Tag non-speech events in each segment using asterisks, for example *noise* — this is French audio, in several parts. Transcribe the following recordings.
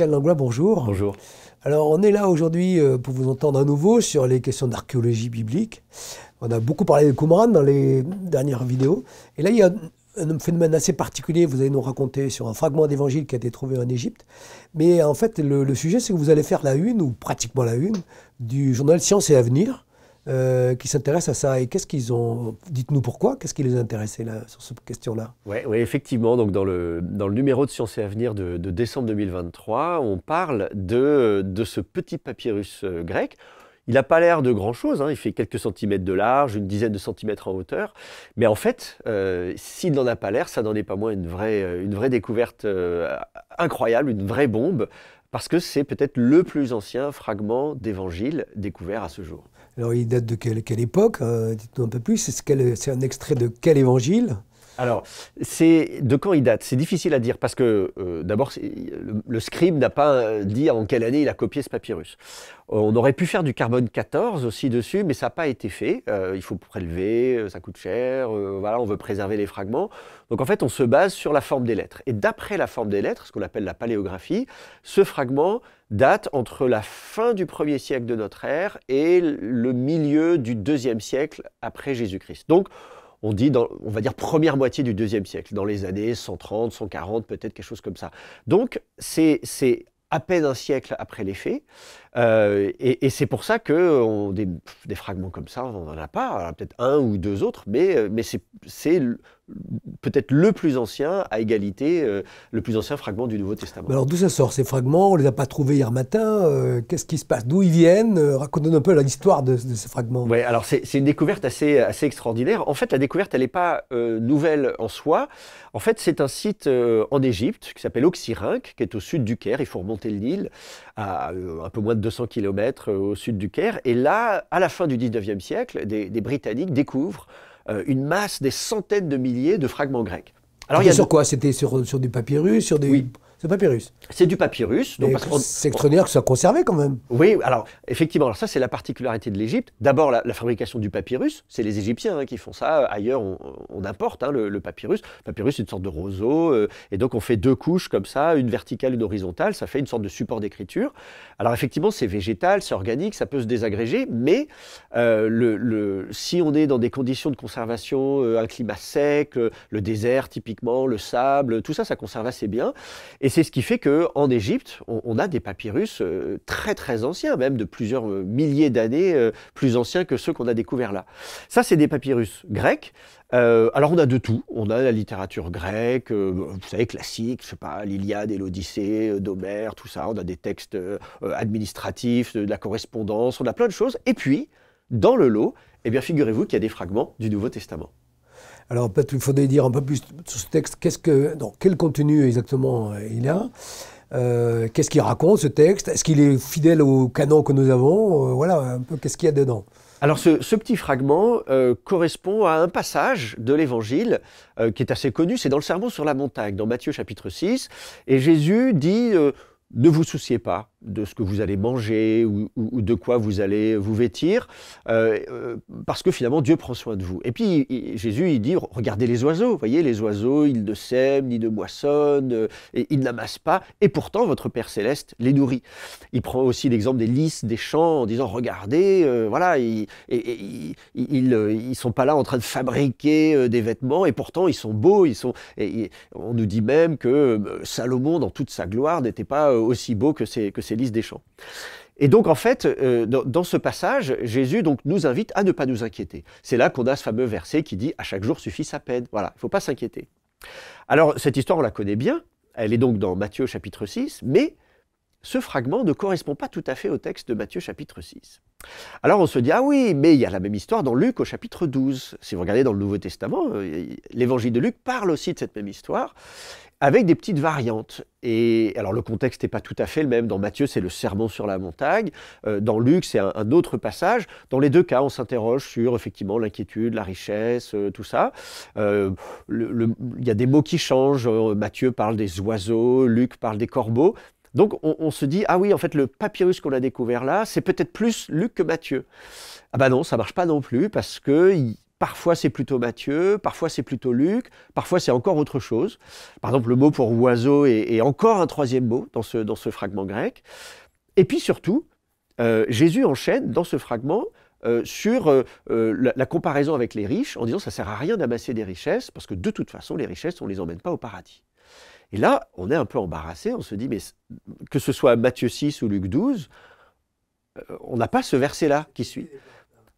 Pascal Langlois, bonjour. Bonjour. Alors, on est là aujourd'hui euh, pour vous entendre à nouveau sur les questions d'archéologie biblique. On a beaucoup parlé de Qumran dans les dernières vidéos. Et là, il y a un phénomène assez particulier, vous allez nous raconter sur un fragment d'évangile qui a été trouvé en Égypte. Mais en fait, le, le sujet, c'est que vous allez faire la une, ou pratiquement la une, du journal Science et Avenir, euh, qui s'intéressent à ça. Et qu'est-ce qu'ils ont Dites-nous pourquoi. Qu'est-ce qui les intéressait sur cette question-là Oui, effectivement. Donc dans le, dans le numéro de Sciences et Avenir de, de, décembre 2023, on parle de, de ce petit papyrus euh, grec. Il n'a pas l'air de grand-chose, hein, il fait quelques centimètres de large, une dizaine de centimètres en hauteur, mais en fait, euh, s'il n'en a pas l'air, ça n'en est pas moins une vraie, une vraie découverte incroyable, une vraie bombe, parce que c'est peut-être le plus ancien fragment d'évangile découvert à ce jour. Alors, il date de quelle, époque euh, Dites-nous un peu plus. C'est un extrait de quel évangile alors, c'est de quand il date C'est difficile à dire parce que euh, d'abord, le, scribe n'a pas euh, dit en quelle année il a copié ce papyrus. On aurait pu faire du carbone 14 aussi dessus, mais ça n'a pas été fait. il faut prélever, ça coûte cher, voilà, on veut préserver les fragments. Donc en fait, on se base sur la forme des lettres. Et d'après la forme des lettres, ce qu'on appelle la paléographie, ce fragment date entre la fin du premier siècle de notre ère et le milieu du deuxième siècle après Jésus-Christ. Donc, on dit, on va dire première moitié du deuxième siècle, dans les années 130, 140, peut-être quelque chose comme ça. Donc, c'est à peine un siècle après les faits. Euh, et, c'est pour ça que des, fragments comme ça, on n'en a pas, peut-être un ou deux autres, mais, mais c'est peut-être le plus ancien à égalité, euh, le plus ancien fragment du Nouveau Testament. Alors d'où ça sort ces fragments On ne les a pas trouvés hier matin. Euh, qu'est-ce qui se passe D'où ils viennent euh, Racontez-nous un peu l'histoire de, ces fragments. Oui, alors c'est une découverte assez, assez extraordinaire. En fait, la découverte, elle n'est pas euh, nouvelle en soi. En fait, c'est un site en Égypte qui s'appelle Oxyrhynque, qui est au sud du Caire. Il faut remonter le Nil à un peu moins de 200 km au sud du Caire. Et là, à la fin du 19e siècle, des, des Britanniques découvrent euh, une masse des centaines de milliers de fragments grecs. Alors, il y a sur quoi C'était sur, du papyrus, sur des... C'est papyrus. C'est du papyrus. c'est extraordinaire que ça soit conservé quand même. Oui, alors effectivement, ça c'est la particularité de l'Égypte. D'abord la, fabrication du papyrus, c'est les Égyptiens hein, qui font ça. Ailleurs, on, importe hein, le, papyrus. Le papyrus, c'est une sorte de roseau, euh, et donc on fait deux couches comme ça, une verticale, une horizontale. Ça fait une sorte de support d'écriture. Alors effectivement, c'est végétal, c'est organique, ça peut se désagréger, mais euh, le, si on est dans des conditions de conservation, euh, un climat sec, le désert typiquement, le sable, tout ça, ça conserve assez bien. Et c'est ce qui fait qu'en Égypte, on, a des papyrus euh, très très anciens, même de plusieurs euh, milliers d'années, euh, plus anciens que ceux qu'on a découverts là. Ça, c'est des papyrus grecs. alors on a de tout, on a la littérature grecque, vous savez, classique, je sais pas, l'Iliade et l'Odyssée, d'Homère, tout ça, on a des textes administratifs, de, la correspondance, on a plein de choses. Et puis, dans le lot, eh bien figurez-vous qu'il y a des fragments du Nouveau Testament. Alors peut-être il faudrait dire un peu plus sur ce texte, qu'est-ce que, quel contenu exactement euh, il a euh, qu'est-ce qu'il raconte ce texte Est-ce qu'il est fidèle au canon que nous avons euh, Voilà, un peu qu'est-ce qu'il y a dedans. Alors ce, petit fragment correspond à un passage de l'Évangile qui est assez connu, c'est dans le Sermon sur la montagne, dans Matthieu chapitre 6, et Jésus dit ne vous souciez pas de ce que vous allez manger ou, de quoi vous allez vous vêtir, euh, euh, parce que finalement Dieu prend soin de vous. Et puis Jésus, il dit, regardez les oiseaux, vous voyez, les oiseaux, ils ne sèment, ni ne moissonnent, euh, et ils n'amassent pas, et pourtant votre Père céleste les nourrit. Il prend aussi l'exemple des lys, des champs, en disant, regardez, voilà, ils ne sont pas là en train de fabriquer des vêtements, et pourtant ils sont beaux, ils sont... on nous dit même que Salomon, dans toute sa gloire, n'était pas aussi beau que ces, que des champs. Et donc, en fait, euh, dans, ce passage, Jésus donc, nous invite à ne pas nous inquiéter. C'est là qu'on a ce fameux verset qui dit « à chaque jour suffit sa peine ». Voilà, il ne faut pas s'inquiéter. Alors, cette histoire, on la connaît bien. Elle est donc dans Matthieu chapitre 6, mais ce fragment ne correspond pas tout à fait au texte de Matthieu chapitre 6. Alors on se dit, ah oui, mais il y a la même histoire dans Luc au chapitre 12. Si vous regardez dans le Nouveau Testament, euh, l'évangile de Luc parle aussi de cette même histoire avec des petites variantes. Et alors le contexte n'est pas tout à fait le même. Dans Matthieu, c'est le sermon sur la montagne. Euh, dans Luc, c'est un, autre passage. Dans les deux cas, on s'interroge sur effectivement l'inquiétude, la richesse, euh, tout ça. Euh, il y a des mots qui changent. Matthieu parle des oiseaux, Luc parle des corbeaux. Donc on, se dit, ah oui, en fait, le papyrus qu'on a découvert là, c'est peut-être plus Luc que Matthieu. Ah bah ben non, ça marche pas non plus parce que Parfois c'est plutôt Matthieu, parfois c'est plutôt Luc, parfois c'est encore autre chose. Par exemple, le mot pour oiseau est, encore un troisième mot dans ce, dans ce fragment grec. Et puis surtout, euh, Jésus enchaîne dans ce fragment euh, sur euh, la, comparaison avec les riches en disant ça sert à rien d'amasser des richesses parce que de toute façon les richesses on ne les emmène pas au paradis. Et là, on est un peu embarrassé, on se dit mais que ce soit Matthieu 6 ou Luc 12, on n'a pas ce verset là qui suit.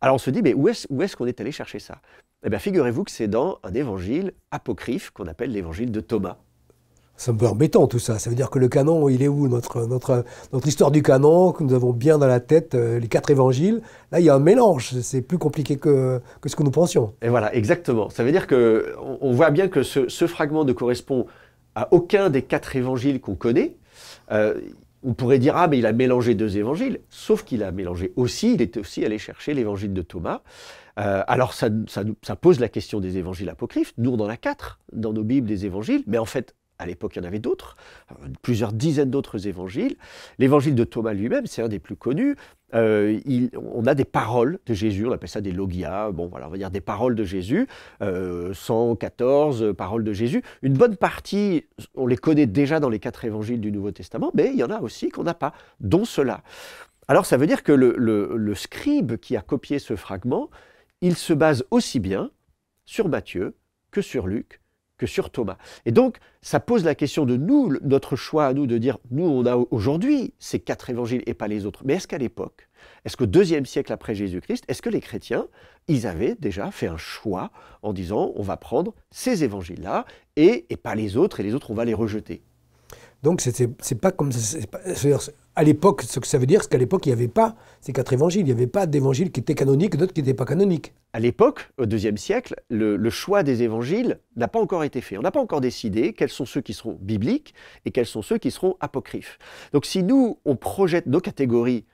Alors on se dit, mais où est-ce qu'on est allé chercher ça Eh bien, figurez-vous que c'est dans un évangile apocryphe qu'on appelle l'évangile de Thomas. Ça me fait embêtant tout ça. Ça veut dire que le canon, il est où notre, notre, notre histoire du canon que nous avons bien dans la tête, euh, les quatre évangiles Là, il y a un mélange. C'est plus compliqué que, que, ce que nous pensions. Et voilà, exactement. Ça veut dire que voit bien que ce, fragment ne correspond à aucun des quatre évangiles qu'on connaît. Euh, on pourrait dire ah mais il a mélangé deux évangiles, sauf qu'il a mélangé aussi, il est aussi allé chercher l'évangile de Thomas. Euh, alors ça, ça, ça, pose la question des évangiles apocryphes. Nous on en a quatre dans nos Bibles des évangiles, mais en fait à l'époque, il y en avait d'autres, euh, plusieurs dizaines d'autres évangiles. L'évangile de Thomas lui-même, c'est un des plus connus. Euh, on a des paroles de Jésus, on appelle ça des logias. bon voilà, on va dire des paroles de Jésus, 114 euh, paroles de Jésus. Une bonne partie, on les connaît déjà dans les quatre évangiles du Nouveau Testament, mais il y en a aussi qu'on n'a pas, dont cela. Alors ça veut dire que le, le scribe qui a copié ce fragment, il se base aussi bien sur Matthieu que sur Luc sur Thomas. Et donc, ça pose la question de nous, notre choix à nous de dire, nous, on a aujourd'hui ces quatre évangiles et pas les autres. Mais est-ce qu'à l'époque, est-ce qu'au deuxième siècle après Jésus-Christ, est-ce que les chrétiens, ils avaient déjà fait un choix en disant, on va prendre ces évangiles-là et pas les autres, et les autres, on va les rejeter donc, c'est pas comme. à l'époque, ce que ça veut dire, c'est qu'à l'époque, il n'y avait pas ces quatre évangiles. Il n'y avait pas d'évangiles qui étaient canoniques, d'autres qui n'étaient pas canoniques. À l'époque, au deuxième siècle, le choix des évangiles n'a pas encore été fait. On n'a pas encore décidé quels sont ceux qui seront bibliques et quels sont ceux qui seront apocryphes. Donc, si nous, on projette nos catégories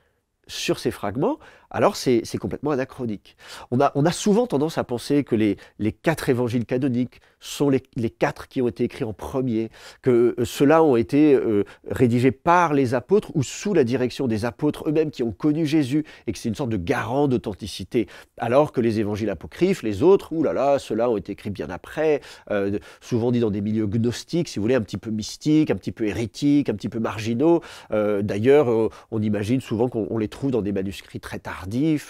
sur ces fragments, alors c'est complètement anachronique. On a, souvent tendance à penser que les, quatre évangiles canoniques sont les, quatre qui ont été écrits en premier, que euh, ceux-là ont été euh, rédigés par les apôtres ou sous la direction des apôtres eux-mêmes qui ont connu Jésus et que c'est une sorte de garant d'authenticité, alors que les évangiles apocryphes, les autres, oulala, ceux-là ont été écrits bien après, euh, souvent dit dans des milieux gnostiques, si vous voulez, un petit peu mystiques, un petit peu hérétiques, un petit peu marginaux. D'ailleurs, on imagine souvent qu'on les trouve dans des manuscrits très tard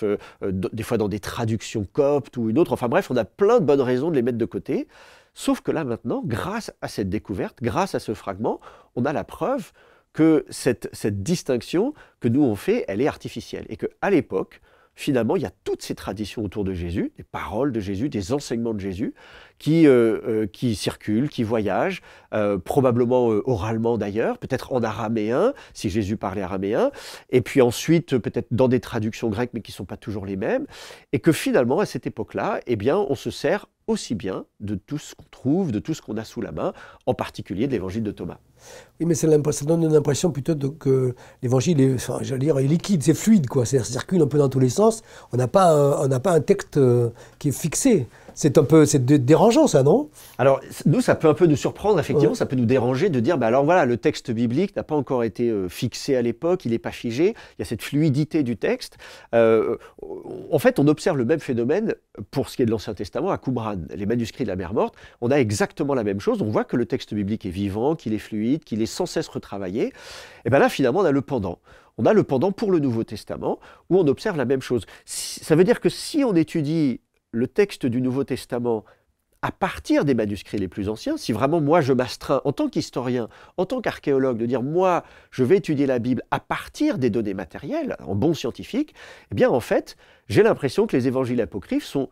euh, euh, des fois dans des traductions coptes ou une autre. Enfin bref, on a plein de bonnes raisons de les mettre de côté. Sauf que là maintenant, grâce à cette découverte, grâce à ce fragment, on a la preuve que cette, cette distinction que nous on fait, elle est artificielle. Et qu'à l'époque, finalement, il y a toutes ces traditions autour de Jésus, des paroles de Jésus, des enseignements de Jésus, qui, euh, euh, circulent, qui voyagent, euh, probablement oralement d'ailleurs, peut-être en araméen, si Jésus parlait araméen, et puis ensuite peut-être dans des traductions grecques, mais qui ne sont pas toujours les mêmes, et que finalement, à cette époque-là, eh bien, on se sert aussi bien de tout ce qu'on trouve, de tout ce qu'on a sous la main, en particulier de l'évangile de Thomas. Oui, mais ça donne l'impression plutôt que l'évangile est, liquide, c'est fluide, quoi. ça circule un peu dans tous les sens. On n'a pas, euh, pas un texte euh, qui est fixé. C'est un peu c'est dérangeant, ça, non Alors, nous, ça peut un peu nous surprendre, effectivement, ça peut nous déranger de dire, bah, alors voilà, le texte biblique n'a pas encore été euh, fixé à l'époque, il n'est pas figé, il y a cette fluidité du texte. Euh, en fait, on observe le même phénomène pour ce qui est de l'Ancien Testament à Qumran, les manuscrits de la mer morte. On a exactement la même chose, on voit que le texte biblique est vivant, qu'il est fluide, qu'il est sans cesse retravaillé. Et bien là, finalement, on a le pendant. On a le pendant pour le Nouveau Testament, où on observe la même chose. Ça veut dire que si on étudie le texte du Nouveau Testament à partir des manuscrits les plus anciens, si vraiment moi je m'astreins en tant qu'historien, en tant qu'archéologue, de dire moi je vais étudier la Bible à partir des données matérielles, en bon scientifique, eh bien en fait j'ai l'impression que les évangiles apocryphes sont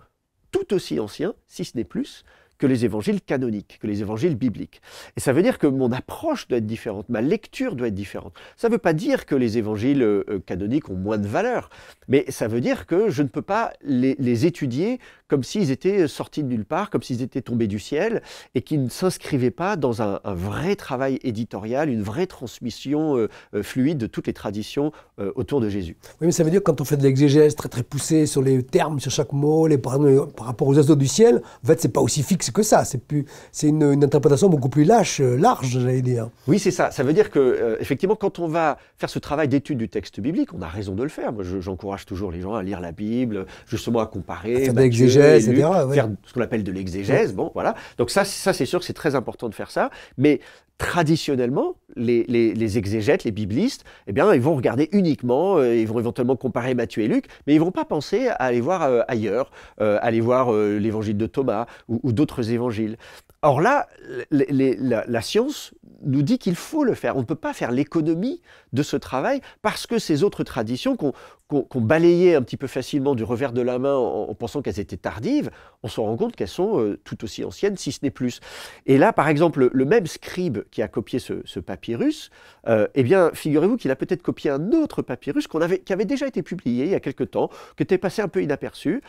tout aussi anciens, si ce n'est plus, que les évangiles canoniques, que les évangiles bibliques. Et ça veut dire que mon approche doit être différente, ma lecture doit être différente. Ça ne veut pas dire que les évangiles euh, euh, canoniques ont moins de valeur, mais ça veut dire que je ne peux pas les, étudier comme s'ils étaient sortis de nulle part, comme s'ils étaient tombés du ciel, et qu'ils ne s'inscrivaient pas dans un, vrai travail éditorial, une vraie transmission euh, fluide de toutes les traditions autour de Jésus. Oui, mais ça veut dire que quand on fait de l'exégèse très très poussée sur les termes, sur chaque mot, les, par, rapport aux oiseaux du ciel, en fait, c'est pas aussi fixe c'est que ça. C'est plus, c'est une, interprétation beaucoup plus lâche, euh, large, j'allais dire. Oui, c'est ça. Ça veut dire que, euh, effectivement, quand on va faire ce travail d'étude du texte biblique, on a raison de le faire. Moi, j'encourage toujours les gens à lire la Bible, justement à comparer, à faire de l'exégèse, etc. Faire ce qu'on appelle de l'exégèse. Bon, voilà. Donc ça, ça c'est sûr que c'est très important de faire ça. Mais traditionnellement, les, exégètes, les biblistes, eh bien, ils vont regarder uniquement, euh, ils vont éventuellement comparer Matthieu et Luc, mais ils vont pas penser à aller voir euh, ailleurs, euh, aller voir l'évangile de Thomas ou, d'autres évangiles. Or là, la, science nous dit qu'il faut le faire. On ne peut pas faire l'économie de ce travail parce que ces autres traditions qu'on balayait un petit peu facilement du revers de la main en, pensant qu'elles étaient tardives, on se rend compte qu'elles sont euh, tout aussi anciennes, si ce n'est plus. Et là, par exemple, le, même scribe qui a copié ce, papyrus, euh, eh bien, figurez-vous qu'il a peut-être copié un autre papyrus qu'on avait, qui avait déjà été publié il y a quelque temps, qui était passé un peu inaperçu,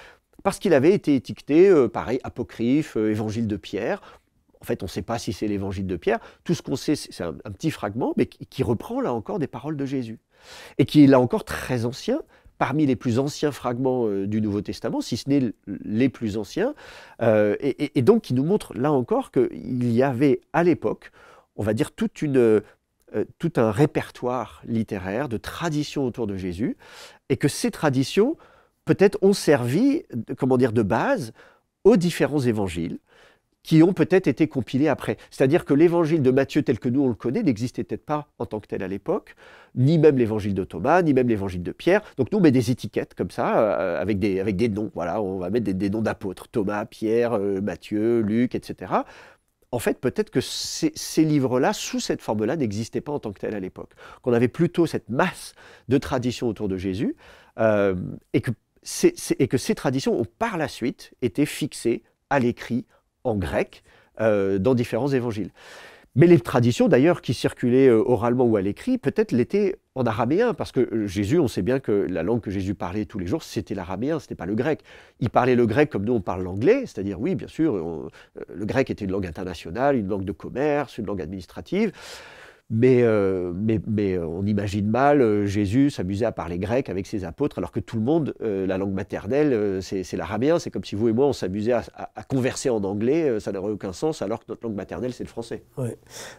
parce qu'il avait été étiqueté, euh, pareil, apocryphe, évangile de Pierre. En fait, on ne sait pas si c'est l'évangile de Pierre. Tout ce qu'on sait, c'est un, petit fragment, mais qui, reprend là encore des paroles de Jésus. Et qui est là encore très ancien, parmi les plus anciens fragments euh, du Nouveau Testament, si ce n'est les plus anciens, euh, et, donc qui nous montre là encore qu'il y avait à l'époque, on va dire, toute une, euh, tout un répertoire littéraire de traditions autour de Jésus, et que ces traditions, peut-être, ont servi, comment dire, de base aux différents évangiles, qui ont peut-être été compilés après. C'est-à-dire que l'évangile de Matthieu tel que nous on le connaît n'existait peut-être pas en tant que tel à l'époque, ni même l'évangile de Thomas, ni même l'évangile de Pierre. Donc nous on met des étiquettes comme ça, euh, avec, des, avec des noms. Voilà, on va mettre des, noms d'apôtres, Thomas, Pierre, euh, Matthieu, Luc, etc. En fait, peut-être que ces, livres-là, sous cette forme-là, n'existaient pas en tant que tel à l'époque. Qu'on avait plutôt cette masse de traditions autour de Jésus, euh, et, que et que ces traditions ont par la suite été fixées à l'écrit, en grec euh, dans différents évangiles. Mais les traditions d'ailleurs qui circulaient euh, oralement ou à l'écrit, peut-être l'étaient en araméen, parce que euh, Jésus, on sait bien que la langue que Jésus parlait tous les jours, c'était l'araméen, n'était pas le grec. Il parlait le grec comme nous on parle l'anglais, c'est-à-dire oui, bien sûr, le grec était une langue internationale, une langue de commerce, une langue administrative. Euh, mais, mais, euh, on imagine mal euh, Jésus s'amuser à parler grec avec ses apôtres, alors que tout le monde, la langue maternelle, c'est l'arabien. C'est comme si vous et moi, on s'amusait à, converser en anglais, ça n'aurait aucun sens, alors que notre langue maternelle, c'est le français.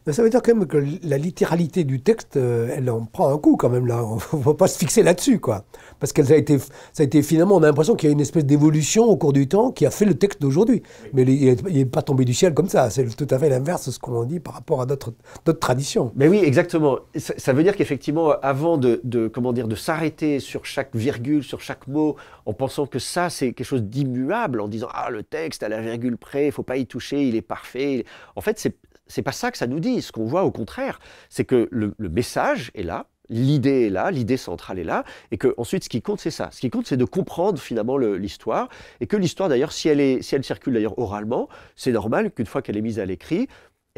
ça veut dire quand même que la littéralité du texte, elle en prend un coup quand même, là. *laughs* On ne va pas se fixer là-dessus, quoi. Parce qu'elle a été, ça a été finalement, on a l'impression qu'il y a une espèce d'évolution au cours du temps qui a fait le texte d'aujourd'hui. Mais il n'est pas tombé du ciel comme ça. C'est tout à fait l'inverse de ce qu'on dit par rapport à d'autres traditions. Mais oui, exactement. Ça, veut dire qu'effectivement, avant de, de, comment dire, de s'arrêter sur chaque virgule, sur chaque mot, en pensant que ça, c'est quelque chose d'immuable, en disant ah le texte à la virgule près, il faut pas y toucher, il est parfait. En fait, c'est c'est pas ça que ça nous dit. Ce qu'on voit au contraire, c'est que le, le, message est là, l'idée est là, l'idée centrale est là, et que ensuite ce qui compte c'est ça. Ce qui compte c'est de comprendre finalement l'histoire, et que l'histoire d'ailleurs, si elle est, si elle circule d'ailleurs oralement, c'est normal qu'une fois qu'elle est mise à l'écrit,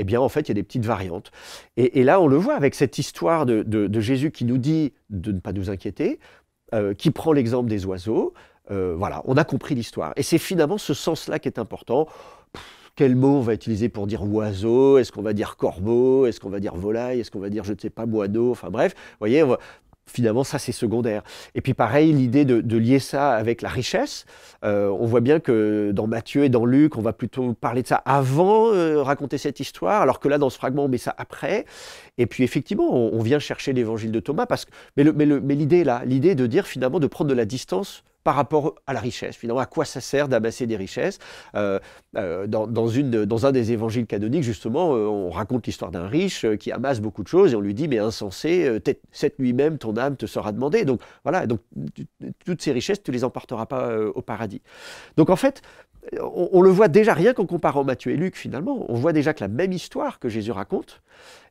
eh bien en fait, il y a des petites variantes. Et, là, on le voit avec cette histoire de, Jésus qui nous dit de ne pas nous inquiéter, euh, qui prend l'exemple des oiseaux. Euh, voilà, on a compris l'histoire. Et c'est finalement ce sens-là qui est important. quel mot on va utiliser pour dire oiseau Est-ce qu'on va dire corbeau Est-ce qu'on va dire volaille Est-ce qu'on va dire, je ne sais pas, moineau Enfin bref, vous voyez, on finalement, ça c'est secondaire. Et puis pareil, l'idée de, lier ça avec la richesse, euh, on voit bien que dans Matthieu et dans Luc, on va plutôt parler de ça avant euh, raconter cette histoire, alors que là, dans ce fragment, on met ça après. Et puis effectivement, on, vient chercher l'évangile de Thomas, parce que, mais l'idée mais mais là, l'idée de dire finalement de prendre de la distance par rapport à la richesse. Finalement, à quoi ça sert d'amasser des richesses euh, euh, dans, un des évangiles canoniques, justement, euh, on raconte l'histoire d'un riche qui amasse beaucoup de choses et on lui dit, mais insensé, cette nuit-même, ton âme te sera demandée. Donc voilà, donc, toutes ces richesses, tu les emporteras pas au paradis. Donc en fait, on, le voit déjà rien qu'en comparant Matthieu et Luc finalement. On voit déjà que la même histoire que Jésus raconte,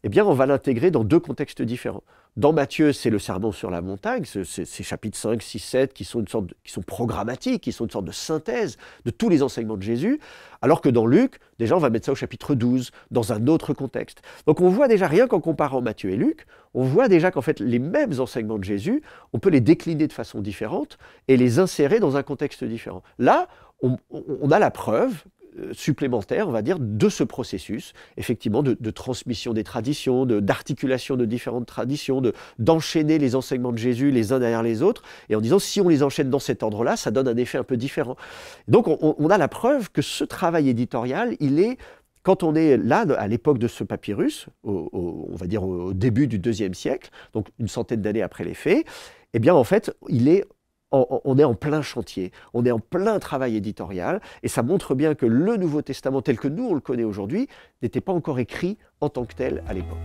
eh bien, on va l'intégrer dans deux contextes différents. Dans Matthieu, c'est le serment sur la montagne, ces chapitres 5, 6, 7 qui sont, une sorte qui sont programmatiques, qui sont une sorte de synthèse de tous les enseignements de Jésus, alors que dans Luc, déjà, on va mettre ça au chapitre 12, dans un autre contexte. Donc on voit déjà rien qu'en comparant Matthieu et Luc, on voit déjà qu'en fait les mêmes enseignements de Jésus, on peut les décliner de façon différente et les insérer dans un contexte différent. Là, on, a la preuve euh, supplémentaire, on va dire, de ce processus, effectivement, de, transmission des traditions, d'articulation de, différentes traditions, d'enchaîner les enseignements de Jésus les uns derrière les autres, et en disant, si on les enchaîne dans cet ordre-là, ça donne un effet un peu différent. Donc, on, a la preuve que ce travail éditorial, il est quand on est là, à l'époque de ce papyrus, on va dire au début du deuxième siècle, donc une centaine d'années après les faits, eh bien en fait, il est on est en plein chantier, on est en plein travail éditorial, et ça montre bien que le Nouveau Testament tel que nous on le connaît aujourd'hui n'était pas encore écrit en tant que tel à l'époque.